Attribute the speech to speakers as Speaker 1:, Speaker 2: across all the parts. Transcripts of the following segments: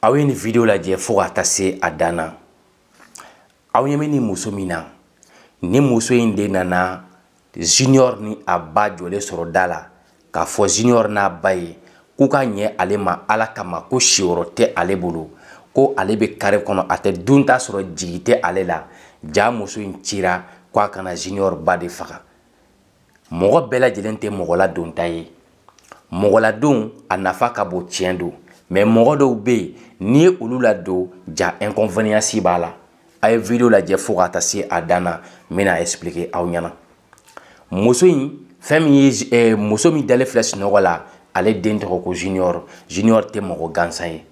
Speaker 1: aw ye nin video lajɛ fo ka taa se a dan na aw ɲɛ bɛ nin muso min na nin muso in de nana junior ni a ba jɔlen sɔrɔ da la k'a fɔ junior n'a ba ye k'u ka ɲɛ ale ma ala kama ko siyɔrɔ tɛ ale bolo ko ale bɛ kare kɔnɔ a tɛ dun t'a sɔrɔ jigi tɛ ale la ja muso in cira ko a kana junior ba de faga mɔgɔ bɛɛ lajɛlen tɛ mɔgɔ ladonta ye mɔgɔ ladon a nafa ka bon tiɲɛ don mɛ mɔgɔ dɔw bɛ yen n'i ye olu ladon ja inconvenience b'a la a ye video lajɛ fo ka taa se a dan na n bɛna expliquer aw ɲɛna muso in fɛn min ye ɛɛ eh, muso min dalen filɛ sunɔgɔ la ale den tɔgɔ ko junior junior tɛ mɔgɔ gansan ye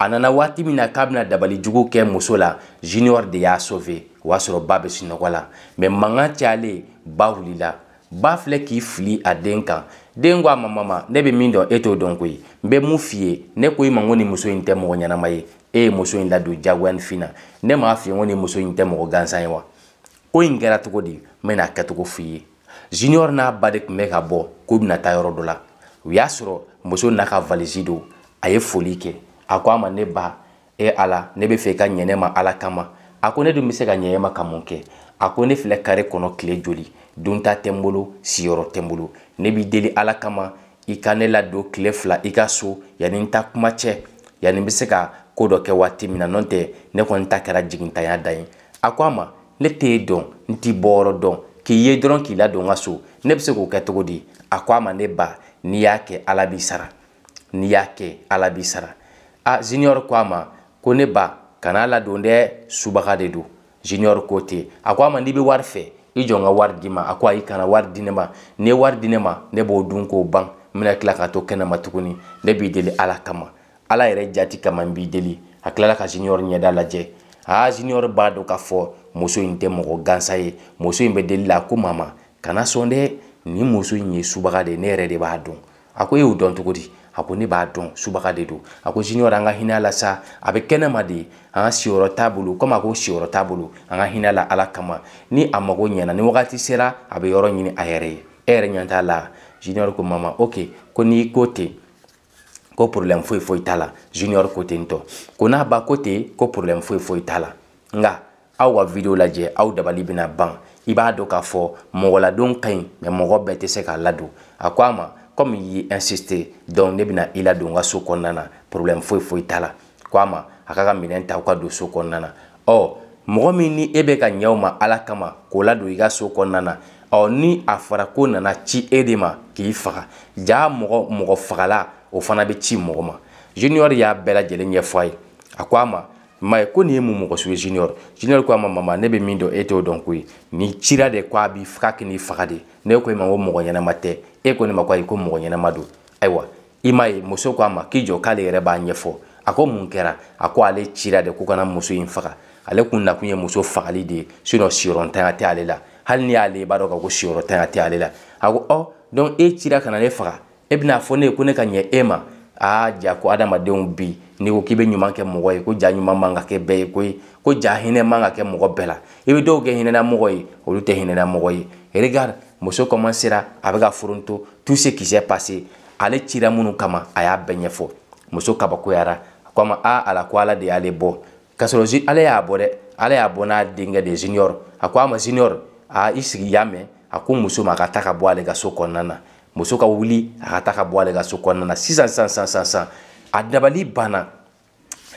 Speaker 1: a nana waati min na k'a bɛna dabali jugu kɛ muso la junior de y'a sauvé o y'a sɔrɔ ba bɛ sunɔgɔ la mɛ mankan cayalen ba wulila ba filɛ k'i fili a den kan den ko a ma mama ne bɛ min dɔn e t'o dɔn koyi n bɛ mun f'i ye ne ko i ma ko nin muso in tɛ mɔgɔ ɲɛnama ye e ye muso in ladon diyagoya ni fin na ne m'a f'i ye ko nin muso in tɛ mɔgɔ gansan ye wa ko in kɛra cogo di n bɛna a kɛcogo f'i ye junior n'a ba de tun bɛ ka bɔ k'u bɛna taa yɔrɔ dɔ la u y'a sɔrɔ muso n'a ka valise don a ye foli kɛ a ko a ma ne ba e ala ne bɛ fɛ i ka ɲɛ ne ma ala kama a ko ne dun bɛ se ka ɲɛ e ma ka mun kɛ a ko ne filɛ kare kɔnɔ tile joli donta tɛ n bolo siyɔrɔ tɛ n bolo ne b'i deli ala kama i ka ne ladon tile fila i ka so yanni n ta kuma cɛ yanni n bɛ se ka ko dɔ kɛ waati min na n'o tɛ ne kɔni ta kɛra jigintanya da ye a ko a ma ne t'e dɔn n t'i bɔyɔrɔ dɔn k'i ye dɔrɔn k'i ladon n ka so ne bɛ se k'o kɛ cogo di a ko a ma ne ba n'i y'a kɛ ala b'i sara n'i y'a kɛ ala b'i sara a ziniyɔri ko a ma ko ne ba kana ladon dɛ subaga de do junior kote a ko a ma n'i bɛ wari fɛ i jɔ ka wari di ma a ko ayi kana wari di ne ma ni wari di ne ma ne b'o dun k'o ban n bɛna tila k'a to kɛnɛma tuguni ne b'i deli ala kama ala yɛrɛ jati kama n b'i deli a tilala ka junior ɲɛda lajɛ aa junior b'a dɔn k'a fɔ muso in tɛ mɔgɔ gansa ye muso in bɛ deli la a ko mama kana sɔn dɛ nin muso in ye subaga de ye ne yɛrɛ de b'a dɔn a ko e y'o dɔn cogo di a ko ne b'a dɔn subaga de don a ko junior an ka hinɛ la sa a bɛ kɛnɛma de an ka siyɔrɔ t'a bolo komi a ko siyɔrɔ t'a bolo an ka hinɛ la ala kama ni a mago ɲɛna ni wagati sera a bɛ yɔrɔ ɲini a yɛrɛ ye e yɛrɛ ɲɛ t'a la junior ko mama ok ko n'i ko ten ko problème foyi foyi t'a la junior ko ten tɔ ko n'a ba ko ten ko problème foyi foyi t'a la nka aw ka video lajɛ aw dabali bɛna ban i b'a dɔn k'a fɔ mɔgɔladon ka ɲi mɛ mɔgɔ bɛɛ tɛ se k'a ladon a ko a ma komi i ye insiste donc ne bɛna i ladon n ka so kɔnɔna na problème foyi foyi t'a la ko a ma a ka ka minɛn ta aw ka don so kɔnɔna na ɔ mɔgɔ min ni e bɛ ka ɲɛ o ma ala kama k'o ladon i ka so kɔnɔna na ɔ ni a fɔra ko nana ci e de ma k'i faga ja mɔgɔ mɔgɔ fagala o fana bɛ ci mɔgɔ ma junior y'a bɛɛ lajɛlen ɲɛfɔ a ye a ko a ma m'a ye ko nin ye mun mɔgɔ sugu ye junior junior ko a ma mama ne bɛ min dɔn e t'o dɔn koyi nin cira de ko a b'i faga k'i n'i faga de ne ko e ma ko mɔgɔ ɲɛnama tɛ e ko ne ma ko ayi ko mɔgɔ ɲɛnama don ayiwa i m'a ye muso ko a ma k'i jɔ k'ale yɛrɛ b'a ɲɛfɔ a ko mun kɛra a ko ale cira de ko kana muso in faga ale kun nakun ye muso fagali de ye sinɔn siyɔrɔntanya tɛ ale la hali ni y'ale i b'a dɔn ka ko siyɔrɔntanya tɛ ale la a ko ɔ dɔnku e cira kana ne faga e bɛna fɔ ne ye ko ne ka ɲɛ e ma aa ja ko adamadenw bi n'i ko k'i bɛ ɲuman mɔgɔ ye ko ja ɲuman man ka kɛ bɛɛ ye koyi ko ja hinɛ man ka kɛ mɔgɔ bɛɛ la i bɛ dɔw kɛ hinɛnamɔgɔ ye olu tɛ hinɛnamɔgɔ ye regarde muso commencera a bɛ ka foronto tout ce qui ale cira minnu kama a y'a bɛɛ ɲɛfɔ muso kabakoyara a ko a ala ko ala de y'ale bɔ k'a sɔrɔ ala y'a bɔ dɛ ala y'a bɔ n'a denkɛ de junior a ko a ma junior a i sigi y'a mɛn a ko muso ma a ka taa ka bɔ ale ka so kɔnɔna na muso ka wuli a ka taa ka bɔ ale ka so kɔnɔna na sisan sisan sisan sisan sisan a dabali banna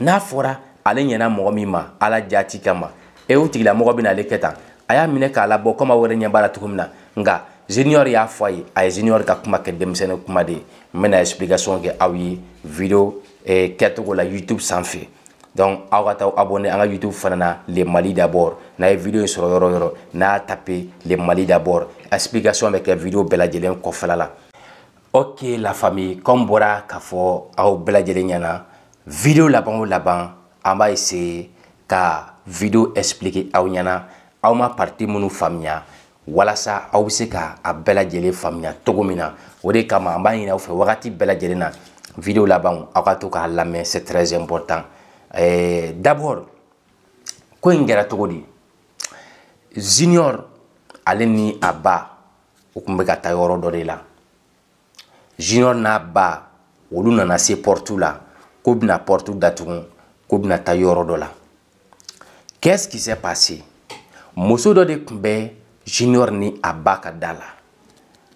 Speaker 1: n'a fɔra ale ɲɛna mɔgɔ min ma ala jati kama e o tigilamɔgɔ bɛ na ale kɛ tan a y'a minɛ k'a labɔ komi aw yɛrɛ ɲɛ b'a la cogo min na nka junior y'a fɔ a ye a ye junior ka kuma kɛ denmisɛnnin kuma de ye n bɛna explication kɛ aw ye video eh, kɛcogo la youtube sanfɛ donc aw ka taa abonné an ka youtube fana na le mali d'abord n'a ye video in sɔrɔ yɔrɔ yɔrɔ n'a tapé le mali d'abord explication bɛ kɛ video bɛɛ lajɛlen kɔfɛla la ok la famille comme bɔra k'a fɔ aw bɛɛ lajɛlen ɲɛna video laban o laban an b'a essayer ka video expliquer aw ɲɛna aw ma partie minnu faamuya walasa aw bɛ se ka a bɛɛ lajɛlen faamuya cogo min na o de kama an b'a ɲini aw fɛ wagati bɛɛ lajɛlen na video laban aw ka to k'a lamɛn c'est très important eh, d'abord ko in kɛra cogo di junior ale ni a ba u kun bɛ ka taa yɔrɔ dɔ de la junior n'a ba olu nana se portu la ko bɛna portu datugu ko bɛna taa yɔrɔ dɔ la qu'est-ce qui s'est passé muso dɔ de tun bɛ junior ni a ba ka da la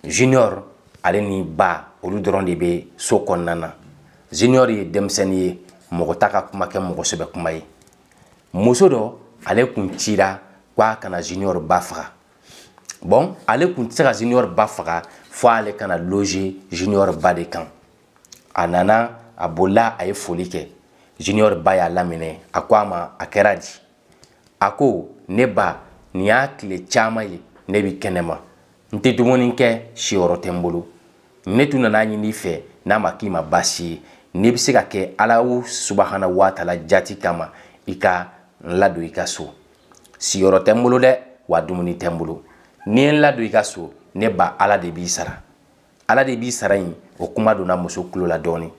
Speaker 1: junior ale ni ba olu dɔrɔn de bɛ so kɔnɔna na junior ye denmisɛnnin ye mɔgɔ ta ka kuma kɛ mɔgɔ sɛbɛ kuma ye muso dɔ ale kun cira ko a kana junior ba faga bon ale kun tɛ se ka junior ba faga fo ale kana loge junior ba de kan a nana a bolila a ye foli kɛ junior ba y'a laminɛ a ko a ma a kɛra di a ko ne ba nin y'a tile caman ye ne bi kɛnɛma n tɛ dumuni kɛ siyɔrɔ tɛ n bolo ne tun nana ɲini i fɛ n'a ma k'i ma baasi ye n'i bɛ se ka kɛ ala subahana waatala jati kama i ka n ladon i ka so siyɔrɔ tɛ n bolo dɛ wa dumuni tɛ n bolo ni n ladon i ka so ne ba ala de b'i sara ala de b'i sara in o kuma donna muso tulo la dɔɔni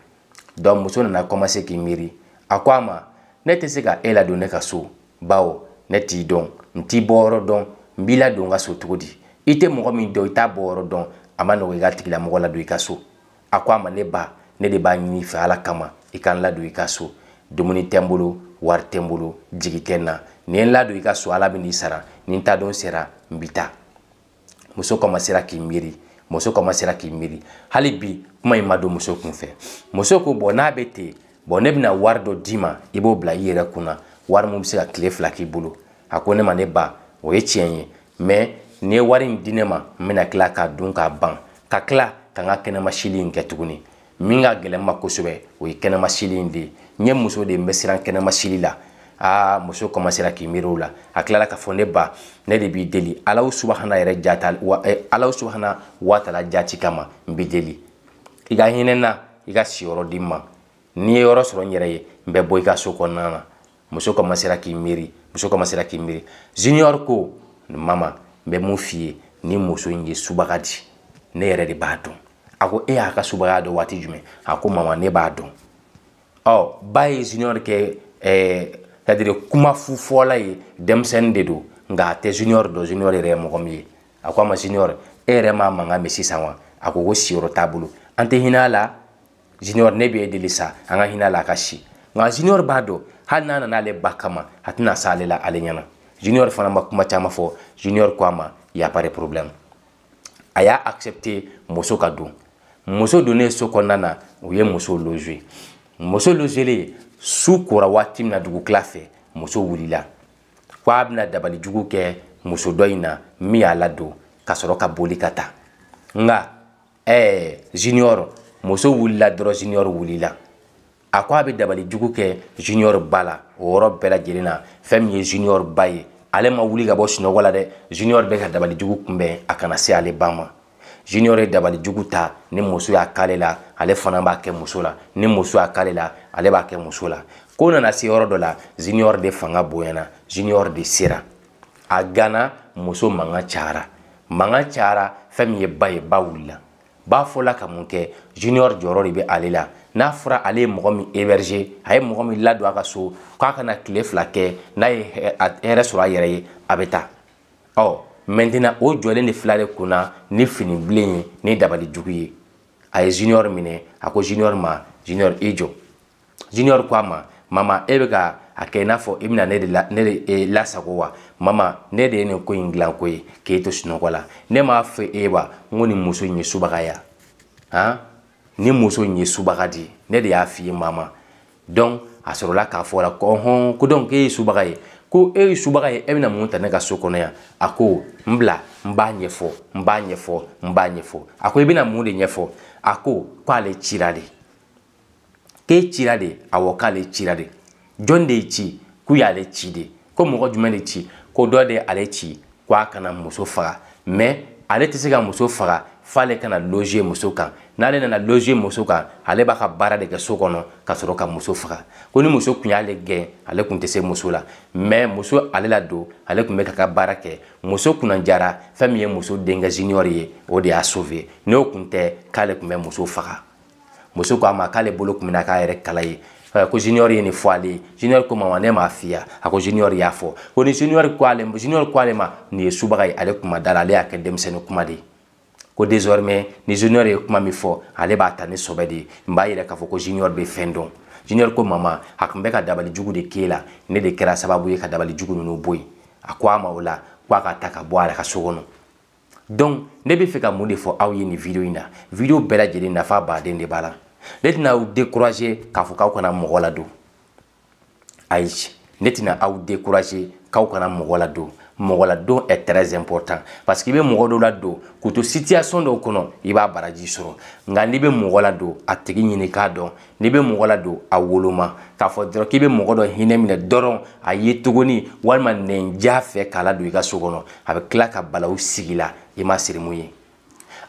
Speaker 1: dɔnku muso nana kɔmase k'i miiri a ko a ma ne tɛ se ka e ladon ne ka so bawo ne t'i dɔn n t'i bɔyɔrɔ dɔn n b'i ladon n ka so cogo di i tɛ mɔgɔ min dɔn i t'a bɔyɔrɔ dɔn a ma nɔgɔ i ka tigilamɔgɔ ladon i ka so a ko a ma ne ba ne de b'a ɲini fɛ ala kama i ka n ladon i ka so dumuni tɛ n bolo wari tɛ n bolo jigi tɛ n na ni n ladon i ka so ala bɛ n'i sara ni n ta don sera n bi taa muso kɔmasera k'i miiri muso kɔmasera k'i miiri hali bi kuma in ma don muso kun fɛ muso ko bɔn n'a bɛ ten bɔn ne bɛna wari dɔ d'i ma i b'o bila i yɛrɛ kunna wari min bɛ se ka tile fila k'i bolo a ko ne ma ne ba o ye tiɲɛ ye mɛ n'i ye wari in di ne ma n bɛna tila k'a dun k'a ban ka tila ka n ka kɛnɛmasili in kɛ tuguni min ka gɛlɛn ma kosɛbɛ o ye kɛnɛmasili in de ye n ye muso de n bɛ siran kɛnɛmasili la aa muso kɔmasera k'i miiri o la a tilala k'a fɔ ne ba ne de b'i deli alaw subahana yɛrɛ jata wa eh, alaw subahana waatala jati kama n b'i deli i ka hinɛ na i ka siyɔrɔ di n ma n'i ye yɔrɔ sɔrɔ n yɛrɛ ye n bɛ bɔ i ka so kɔnɔna na muso kɔmasera k'i miiri muso kɔmasera k'i miiri junior ko mama n bɛ mun f'i ye ni muso in ye subaga di ne yɛrɛ de b'a dɔn E a ko e y'a ka subaya dɔn waati jumɛn a ko mama ne b'a dɔn ɔ oh, ba ye junior kɛ ɛɛ sadiri kuma fufɔla ye denmisɛnnin de don nka a tɛ junior dɔn junior yɛrɛ ye mɔgɔ min ye a ko a ma junior e yɛrɛ e m'a mankan mɛn sisan wa a ko ko siyɔrɔ t'a bolo an tɛ hinɛ a la junior ne bɛ e deli sa an ka hinɛ a la a ka si nka junior b'a dɔn hali n'a nana ale ba kama a tɛna se ale la ale ɲɛna junior fana ma kuma caman fɔ junior ko a ma il pas de problème a y'a accepté muso ka don muso hmm. donnen so kɔnɔna na u ye muso loze muso lozelen su kora waati min na dugukila fɛ muso wulila ko a bɛna dabali jugu kɛ muso dɔ in na min y'a ladon ka sɔrɔ ka boli ka taa nka ɛɛ junior muso wulila dɔrɔn junior wulila a ko a bɛ dabali jugu kɛ junior ba la o yɔrɔ bɛɛ lajɛlen na fɛn min ye junior ba ye ale ma wuli ka bɔ sunɔgɔ la dɛ junior bɛ ka dabali jugu kunbɛn a kana se ale ba ma junior ye dabali jugu ta ni muso y'a k'ale la ale fana b'a kɛ muso la ni muso y'a k'ale la ale b'a kɛ muso la ko nana se yɔrɔ dɔ la junior de fanga bonyana junior de sera a gana muso mankan cayara mankan cayara fɛn min ye ba ye ba wulila ba fɔla ka mun kɛ junior jɔyɔrɔ de bɛ ale la n'a fɔra ale ye mɔgɔ min héberger a ye mɔgɔ min ladon a ka so k'a kana tile fila kɛ n'a ye hɛrɛ sɔrɔ a yɛrɛ ye a bɛ taa ɔ maintenant o jɔlen de fila de kunna ni fini bilen ye ni dabali jugu ye a ye junior minɛ a ko junior ma junior i jɔ junior ko a ma mama e bɛ ka a kɛ i n'a fɔ i bɛna ne de la ne de e lasago wa mama ne de ye nin ko in dilan ko ye k'e to sunɔgɔ la ne m'a fɔ e wa n ko nin muso in ye subaga ya han ni muso in ye subaga de ne de y'a f'i ye mama donc a sɔrɔla k'a fɔ la ko ɔhɔn ko donc k'e ye subaga ye ko e ye subaga ye e bɛna mun ta ne ka so kɔnɔ yan a ko n bila n b'a ɲɛfɔ n b'a ɲɛfɔ n b'a ɲɛfɔ a ko i bɛna mun de ɲɛfɔ a ko k'ale cira de k'e cira de awɔ k'ale cira de jɔn de ye ci k'u y'ale ci de ko mɔgɔ jumɛn de ci ko dɔ de y'ale ci ko a kana muso faga mɛ ale tɛ se ka muso faga f'ale kana loge muso kan n'ale nana loge muso kan ale b'a ka baara de kɛ so kɔnɔ ka sɔrɔ ka muso faga ko ni muso kun y'ale gɛn ale kun tɛ se muso la mɛ muso ale la don ale kun bɛ ka ka baara kɛ muso kunnajara fɛn min ye muso denkɛ junior ye o de y'a sauve n'o kun tɛ k'ale kun bɛ muso faga muso ko a ma k'ale bolo kun bɛna k'a yɛrɛ kala ye ko junior ye nin fɔ ale ye junior ko mama ne m'a f'i ya a ko junior y'a fɔ ko ni junior ko ale junior ko ale ma nin ye subaga ye ale kun ma da la ale y'a kɛ denmisɛnnin kuma de ye ko désormais ni junior ye kuma min fɔ ale b'a ta ni sɔbɛ de ye n b'a yɛrɛ k'a fɔ ko junior bɛ fɛn dɔn junior ko mama a kun bɛ ka dabali jugu de k'e la ne de kɛra sababu ye ka dabali jugu ninnu bɔ yen a ko a ma o la k'a ka ta ka bɔ a la ka so kɔnɔ donc ne bɛ fɛ ka mun de fɔ aw ye nin video in na video bɛɛ lajɛlen nafa baden de b'a la ne tɛna aw décourager k'a fɔ k'aw kana mɔgɔ ladon ayi ne tɛna aw décourager k'aw kana mɔgɔ ladon mɔgɔ la don est très important parce que i bɛ mɔgɔ dɔ la don k'u to situation dɔw kɔnɔ i b'a baraji sɔrɔ nka n'i bɛ mɔgɔ la don a tigi ɲini k'a dɔn n'i bɛ mɔgɔ la don a woloma k'a fɔ dɔrɔn k'i bɛ mɔgɔ dɔ hinɛ minɛ dɔrɔn a ye tuguni walima nɛn ja fɛ k'a ladon i ka so kɔnɔ a bɛ tila ka balawu sigi la i ma siri mun ye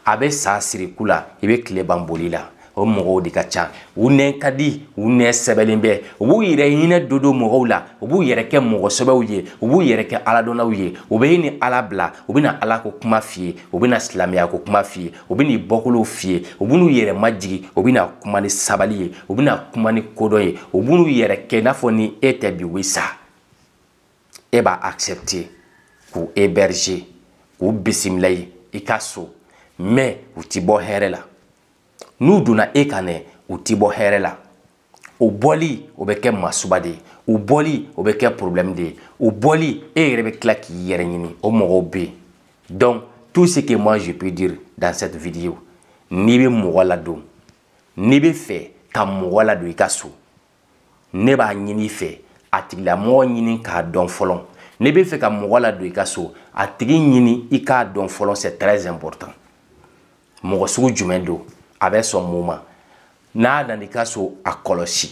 Speaker 1: a bɛ sa siriku la i bɛ tile ban boli la o mɔgɔw de ka ca u nɛn ka di u nɛn sɛbɛlen bɛ u b'u yɛrɛ hinɛ dodo mɔgɔw la u b'u yɛrɛ kɛ mɔgɔ sɛbɛw ye u b'u yɛrɛ kɛ aladɔnnaw ye u bɛ ni ala bila u bɛna ala ko kuma f'i ye u bɛna silamɛya ko kuma f'i ye u bɛn'i bɔkolow f'i ye u b'u yɛrɛ majigi u bɛna kuma ni sabali ye u bɛna kuma ni kodɔn ye u b'u yɛrɛ kɛ n'a fɔ ni e tɛ bi u sa e b'a accepter k'u héberger k'u bisimila ye i ka so mais u ti bɔ hɛrɛ la n'u donna e kan dɛ u ti bɔ hɛrɛ la o bɔli o bɛ kɛ masuba de ye o bɔli o bɛ kɛ problème de ye o bɔli e yɛrɛ bɛ tila k'i yɛrɛ ɲini o mɔgɔw bɛ yen donc tout ce que moi je peux dire dans cette vidéo n'i bɛ mɔgɔ ladon n'i bɛ fɛ ka mɔgɔ ladon i ka so ne b'a ɲini i fɛ a tigilamɔgɔ ɲini k'a dɔn fɔlɔ n'i bɛ fɛ ka mɔgɔ ladon i ka so a tigi ɲini i k'a dɔn fɔlɔ c'est très important mɔgɔ sugu jumɛn don a bɛ sɔn mun ma n'a nan'i ka so a kɔlɔsi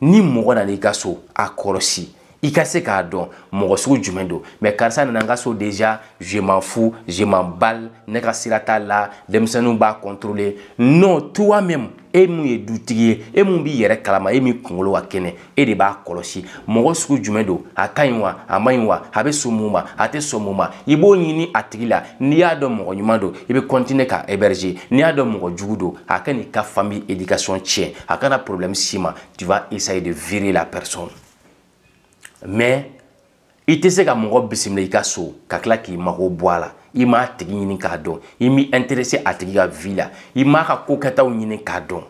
Speaker 1: ni mɔgɔ nan'i ka so a kɔlɔsi i ka se k'a dɔn mɔgɔ sugu jumɛn don mɛ karisa nana n ka so deja je m'en fous je m'en balle ne ka sira t'a la denmisɛnninw b'a contrôler non toi même e mun ye dutigi ye e mun b'i yɛrɛ kalama e min kunkolo ka kɛnɛ e de b'a kɔlɔsi mɔgɔ sugu jumɛn don a ka ɲi wa a man ɲi wa a ni sɔn mun ma a tɛ sɔn mun ma i b'o ɲini a tigi la n'i y'a dɔn mɔgɔ ɲuman don i bɛ continuer ka héberger n'i y'a dɔn mɔgɔ jugu don a ka n'i ka famille éducation tiɲɛ a kana problème s'i ma tu vas essayer de virer la personne mais i tɛ se ka mɔgɔ bisimila i ka so ka tila k'i mago bɔ a la i m'a tigi ɲini k'a dɔn i m'i intéressé a tigi ka vie la i m'a ka kokɛtaw ɲini k'a dɔn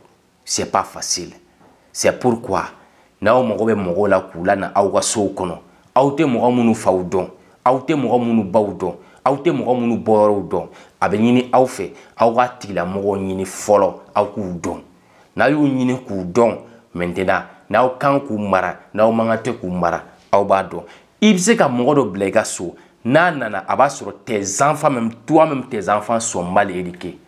Speaker 1: c'est pas facile c'est pourquoi n'aw mago bɛ mɔgɔw la k'u la na aw ka sow kɔnɔ aw tɛ mɔgɔ minnu faw dɔn aw tɛ mɔgɔ minnu baw dɔn aw tɛ mɔgɔ minnu bɔyɔrɔw dɔn a bɛ ɲini aw fɛ aw ka tigilamɔgɔw ɲini fɔlɔ aw k'u dɔn n'a y'u ɲini k'u dɔn maintenant n'aw kan k'u mara n'aw man kan tɛ k'u mara aw b'a dɔn i bɛ se ka mɔgɔ dɔ bila i ka so n'a nana a b'a sɔrɔ tes enfants même toi même tes enfants sont mal éduqués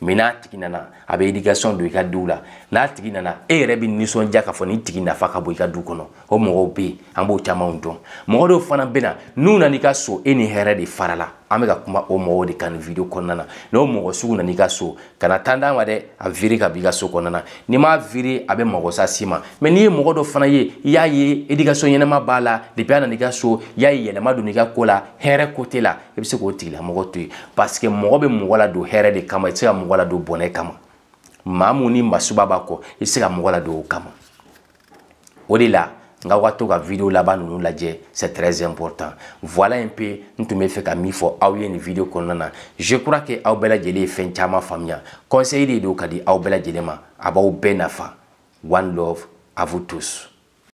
Speaker 1: mais n'a tigi nana a bɛ éducation don i ka duw la n'a tigi nana e yɛrɛ bɛ nisɔndiya k'a fɔ nin tigi nafa ka bon i ka du kɔnɔ o mɔgɔw bɛ yen an b'o camanw dɔn mɔgɔ dɔw fana bɛ na n'u nana i ka so e ni hɛrɛ de farala an bɛ ka kuma o mɔgɔw de kan nin video kɔnɔna na n'o mɔgɔ sugu nan'i ka so kana tan d'a ma dɛ a viri ka b'i ka so kɔnɔna na n'i m'a viri a bɛ mago sa s'i ma mɛ n'i ye mɔgɔ dɔ fana ye i y'a ye éducation ɲɛnama b'a la depuis a nan'i ka so i y'a ye yɛlɛma don i ka ko la hɛrɛ côté la i bɛ se k'o tigilamɔgɔ to yen parce que mɔgɔ bɛ mɔgɔ ladon hɛrɛ de kama i tɛ se ka mɔgɔ ladon bɔnɛ kama maa mun ni masuba b'a kɔ i tɛ se ka mɔgɔ ladon o kama o de la nka ka là-bas nous laban c'est très important voilà un peu nous tous mes fɛ ka faut avoir une vidéo nin video je crois que aw bɛɛ lajɛlen ye fɛn famille conseil de Dokadi ka di ma a Benafa. one love à vous tous